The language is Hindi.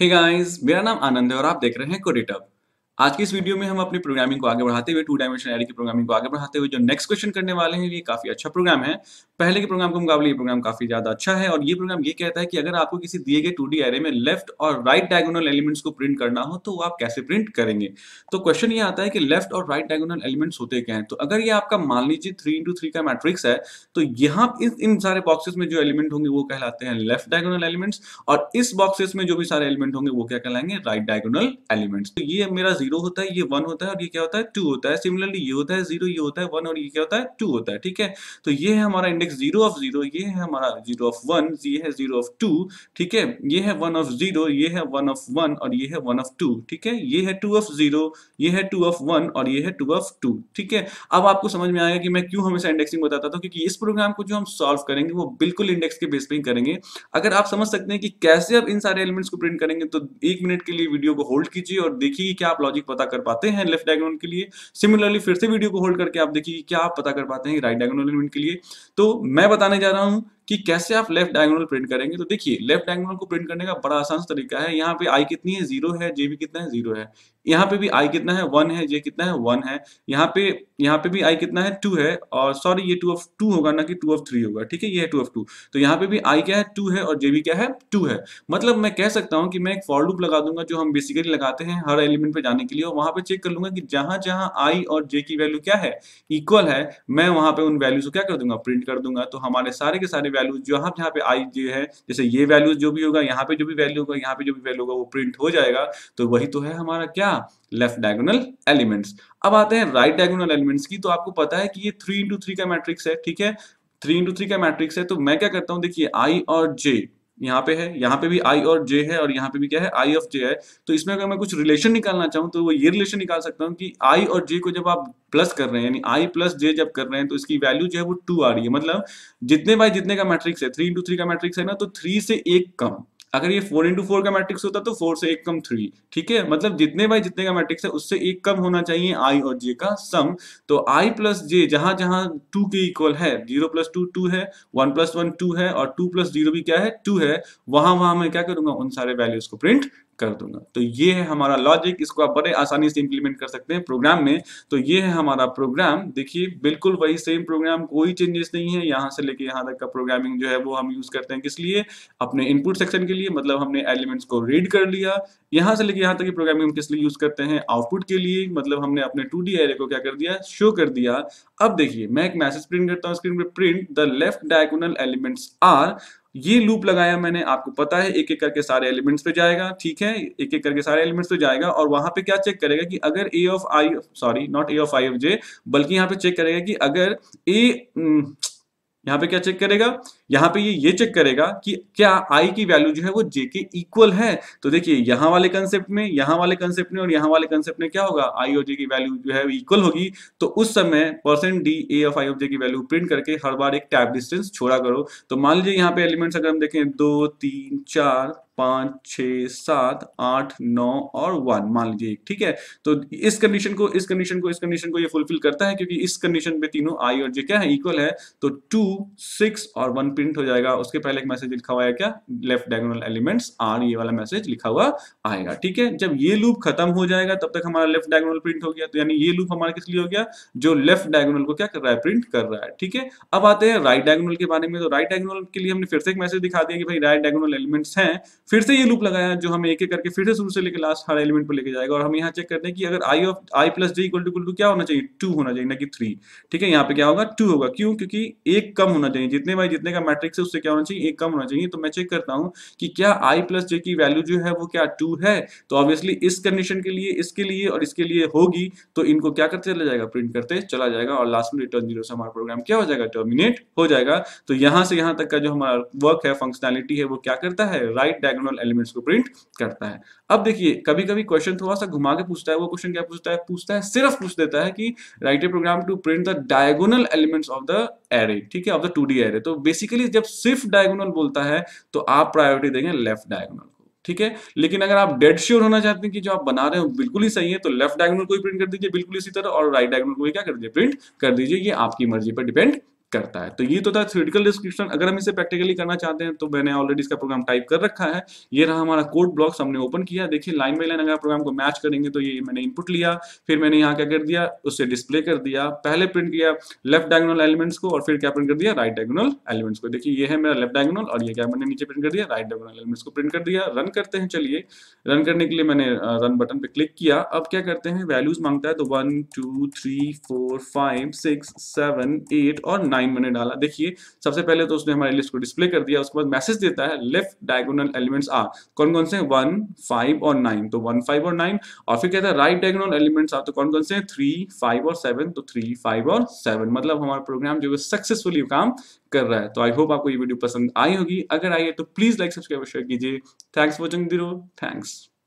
हे hey गाइस मेरा नाम आनंद है और आप देख रहे हैं कोडिटब आज की इस वीडियो में हम अपनी प्रोग्रामिंग को आगे बढ़ाते हुए टू डायमेंशन एरे की प्रोग्रामिंग को आगे बढ़ाते हुए जो नेक्स्ट क्वेश्चन करने वाले हैं ये काफी अच्छा प्रोग्राम है पहले के प्रोग्राम के मुकाबले ये प्रोग्राम काफी ज्यादा अच्छा है और ये प्रोग्राम ये कहता है कि अगर आपको किसी दिए गए टू डी एरे में लेफ्ट और राइट डायगोनल एलिमेंट्स को प्रिंट करना हो तो आप कैसे प्रिंट करेंगे तो क्वेश्चन ये आता है कि लेफ्ट और राइट डायगोनल एलिमेंट्स होते क्या है तो अगर ये आपका मान लीजिए थ्री इंटू थ्री का मैट्रिक्स है तो यहाँ इन सारे बॉक्सेस में जो एलिमेंट होंगे वो कहलाते हैं लेफ्ट डायगोनल एलिमेंट्स और इस बॉक्सेस में जो भी सारे एलिमेंट होंगे वो क्या कहलाएंगे राइट डायगोनल एलिमेंट्स तो ये मेरा जीरो होता है ये वन होता है और ये क्या होता है टू होता है सिमिलरली ये होता है जीरो ये होता है वन और ये क्या होता है टू होता है ठीक है तो ये है हमारा इंडेक्स जीरो ऑफ जीरो ये है हमारा जीरो ऑफ वन ये है जीरो ऑफ टू ठीक है ये है वन ऑफ जीरो ये है वन ऑफ वन और ये है वन ऑफ टू ठीक है ये है टू ऑफ जीरो ये है टू ऑफ वन और ये है टू ऑफ टू ठीक है अब आपको समझ में आएगा कि मैं क्यों हमेशा इंडेक्सिंग बताता था क्योंकि इस प्रोग्राम को जो हम सॉल्व करेंगे वो बिल्कुल इंडेक्स के बेस पर ही करेंगे अगर आप समझ सकते हैं कि कैसे आप इन सारे एलिमेंट्स को प्रिंट करेंगे तो एक मिनट के लिए वीडियो को होल्ड कीजिए और देखिए क्या आप लॉजिक लॉजिक पता कर पाते हैं लेफ्ट डायगोनल के लिए सिमिलरली फिर से वीडियो को होल्ड करके आप देखिए क्या आप पता कर पाते हैं राइट डायगोनल एलिमेंट के लिए तो मैं बताने जा रहा हूँ कि कैसे आप लेफ्ट डायगोनल प्रिंट करेंगे तो देखिए लेफ्ट डायगोनल को प्रिंट करने का बड़ा आसान तरीका है यहाँ पे आई कितनी है जीरो है जे भी कितना है जीरो है यहाँ पे भी आई कितना है वन है ये कितना है वन है यहाँ पे यहाँ पे भी आई कितना है टू है और सॉरी ये टू ऑफ टू होगा ना कि टू ऑफ थ्री होगा ठीक है ये है टू ऑफ टू तो यहाँ पे भी आई क्या है टू है और जे भी क्या है टू है मतलब मैं कह सकता हूँ कि मैं एक फॉर लूप लगा दूंगा जो हम बेसिकली लगाते हैं हर एलिमेंट पे जाने के लिए और वहां पे चेक कर लूंगा कि जहां जहां आई और जे की वैल्यू क्या है इक्वल है मैं वहां पे उन वैल्यूज को क्या कर दूंगा प्रिंट कर दूंगा तो हमारे सारे के सारे वैल्यूज जहां जहां पे आई जे है जैसे ये वैल्यूज जो भी होगा यहाँ पे जो भी वैल्यू होगा यहाँ पे जो भी वैल्यू होगा वो प्रिंट हो जाएगा तो वही तो है हमारा क्या लेफ्ट डायगोनल एलिमेंट्स अब आते हैं राइट डायगोनल एलिमेंट्स की तो आपको पता है कि ये थ्री इंटू थ्री का मैट्रिक्स है ठीक है थ्री इंटू थ्री का मैट्रिक्स है तो मैं क्या करता हूँ देखिए आई और जे यहाँ पे है यहाँ पे भी आई और जे है और यहाँ पे भी क्या है आई ऑफ जे है तो इसमें अगर मैं कुछ रिलेशन निकालना चाहूँ तो वो ये रिलेशन निकाल सकता हूँ कि आई और जे को जब आप प्लस कर रहे हैं यानी आई प्लस जे जब कर रहे हैं तो इसकी वैल्यू जो है वो टू आ रही है मतलब जितने बाय जितने का मैट्रिक्स है थ्री इंटू थ्री का मैट्रिक्स है ना तो थ्री से एक कम अगर ये फोर इंटू फोर का मैट्रिक्स होता तो फोर से एक कम थ्री ठीक है मतलब जितने बाई जितने का मैट्रिक्स है उससे एक कम होना चाहिए आई और जे का सम तो आई प्लस जे जहां जहां टू के इक्वल है जीरो प्लस टू टू है वन प्लस वन टू है और टू प्लस जीरो भी क्या है टू है वहां वहां मैं क्या करूंगा उन सारे वैल्यूज को प्रिंट कर दूंगा तो ये है हमारा लॉजिक इसको आप बड़े आसानी से इंप्लीमेंट कर सकते हैं प्रोग्राम में तो ये है हमारा प्रोग्राम देखिए बिल्कुल वही सेम प्रोग्राम कोई चेंजेस नहीं है यहाँ से लेके यहाँ तक का प्रोग्रामिंग जो है वो हम यूज करते हैं किस लिए अपने इनपुट सेक्शन के लिए मतलब हमने एलिमेंट्स को रीड कर लिया यहाँ से लेके यहाँ तक की प्रोग्रामिंग हम किस लिए यूज करते हैं आउटपुट के लिए मतलब हमने अपने टू डी को क्या कर दिया शो कर दिया अब देखिए मैं एक मैसेज प्रिंट करता हूँ स्क्रीन पर print the left diagonal elements are ये लूप लगाया मैंने आपको पता है एक एक करके सारे एलिमेंट्स पे जाएगा ठीक है एक एक करके सारे एलिमेंट्स पे जाएगा और वहां पे क्या चेक करेगा कि अगर A of I sorry not A of I of J बल्कि यहाँ पे चेक करेगा कि अगर ए हम्म, यहाँ पे क्या चेक करेगा यहाँ पे ये ये चेक करेगा कि क्या आई की वैल्यू जो है वो जे के इक्वल है तो देखिए यहाँ वाले कंसेप्ट में यहाँ वाले कंसेप्ट में और यहाँ वाले कंसेप्ट में क्या होगा आई और जे की वैल्यू जो है इक्वल होगी तो उस समय percent D A of I of J की वैल्यू प्रिंट करके हर बार एक टैप डिस्टेंस छोड़ा करो तो मान लीजिए यहाँ पे एलिमेंट्स अगर हम देखें दो तीन चार पांच छ सात आठ नौ और वन मान लीजिए ठीक है तो इस कंडीशन को इस कंडीशन को इस कंडीशन को ये फुलफिल करता है क्योंकि इस कंडीशन पे तीनों आई और जे क्या है इक्वल है तो टू सिक्स और वन प्रिंट हो जाएगा उसके पहले एक मैसेज लिखा हुआ है क्या लेफ्ट डायगोनल एलिमेंट्स आर ये वाला मैसेज लिखा हुआ आएगा ठीक है जब ये लूप खत्म हो जाएगा तब तक हमारा लेफ्ट डायगोनल प्रिंट हो गया तो यानी ये लूप हमारा किस लिए हो गया जो लेफ्ट डायगोनल को क्या कर रहा है प्रिंट कर रहा है ठीक है अब आते हैं राइट डायगोनल के बारे में तो राइट डायगोनल के लिए हमने फिर से एक मैसेज दिखा दिया कि भाई राइट डायगोनल एलिमेंट्स हैं फिर से ये लूप लगाया जो हम एक एक करके फिर से शुरू से लेकर लास्ट हर एलिमेंट पर लेके जाएगा और हम यहाँ चेक करते हैं कि अगर I of I plus D equal to क्या होना चाहिए टू होना चाहिए ना कि थ्री ठीक है यहाँ पे क्या होगा टू होगा क्यों क्योंकि एक कम होना चाहिए जितने भाई जितने का मैट्रिक्स है उससे क्या होना चाहिए एक कम होना चाहिए तो मैं चेक करता हूँ कि क्या आई प्लस जे की वैल्यू जो है वो क्या टू है तो ऑब्वियसली इस कंडीशन के लिए इसके लिए और इसके लिए होगी तो इनको क्या करते चला जाएगा प्रिंट करते चला जाएगा और लास्ट में रिटर्न जीरो से हमारा प्रोग्राम क्या हो जाएगा टर्मिनेट हो जाएगा तो यहाँ से यहाँ तक का जो हमारा वर्क है फंक्शनैलिटी है वो क्या करता है राइट डायगोनल एलिमेंट्स को प्रिंट करता है अब देखिए कभी कभी क्वेश्चन थोड़ा सा घुमा के पूछता है वो क्वेश्चन क्या पूछता है पूछता है सिर्फ पूछ देता है कि write a program to print the diagonal elements of the array ठीक है of the two D array तो बेसिकली बेसिकली जब सिर्फ डायगोनल बोलता है तो आप प्रायोरिटी देंगे लेफ्ट डायगोनल को ठीक है लेकिन अगर आप डेड श्योर होना चाहते हैं कि जो आप बना रहे हो बिल्कुल ही सही है तो लेफ्ट डायगोनल को ही प्रिंट कर दीजिए बिल्कुल इसी तरह और राइट डायगोनल को ही क्या कर दीजिए प्रिंट कर दीजिए ये आपकी मर्जी पर डिपेंड करता है तो ये तो था थ्योरेटिकल डिस्क्रिप्शन अगर हम इसे प्रैक्टिकली करना चाहते हैं तो मैंने ऑलरेडी इसका प्रोग्राम टाइप कर रखा है ये रहा हमारा कोड ब्लॉक्स हमने ओपन किया देखिए लाइन बाई लाइन अगर प्रोग्राम को मैच करेंगे तो ये मैंने इनपुट लिया फिर मैंने यहाँ क्या कर दिया उसे डिस्प्ले कर दिया पहले प्रिंट किया लेफ्ट डायगोनल एलिमेंट्स को और फिर क्या प्रिंट कर दिया राइट डायगोनल एलिमेंट्स को देखिए ये है मेरा लेफ्ट डायगोनल और ये क्या मैंने नीचे प्रिंट कर दिया राइट डायगोनल एलिमेंट्स को प्रिंट कर दिया रन करते हैं चलिए रन करने के लिए मैंने रन बटन पे क्लिक किया अब क्या करते हैं वैल्यूज मांगता है तो one two three four five six seven eight और नाइन नाइन मैंने डाला देखिए सबसे पहले तो उसने हमारे लिस्ट को डिस्प्ले कर दिया उसके बाद मैसेज देता है लेफ्ट डायगोनल एलिमेंट्स आर कौन कौन से वन फाइव और नाइन तो वन फाइव और नाइन और फिर कहता है राइट डायगोनल एलिमेंट्स आर तो कौन कौन से थ्री फाइव और सेवन तो थ्री फाइव और सेवन मतलब हमारा प्रोग्राम जो है सक्सेसफुली काम कर रहा है तो आई होप आपको ये वीडियो पसंद आई होगी अगर आई है तो प्लीज लाइक सब्सक्राइब शेयर कीजिए थैंक्स फॉर वॉचिंग दिरो थैंक्स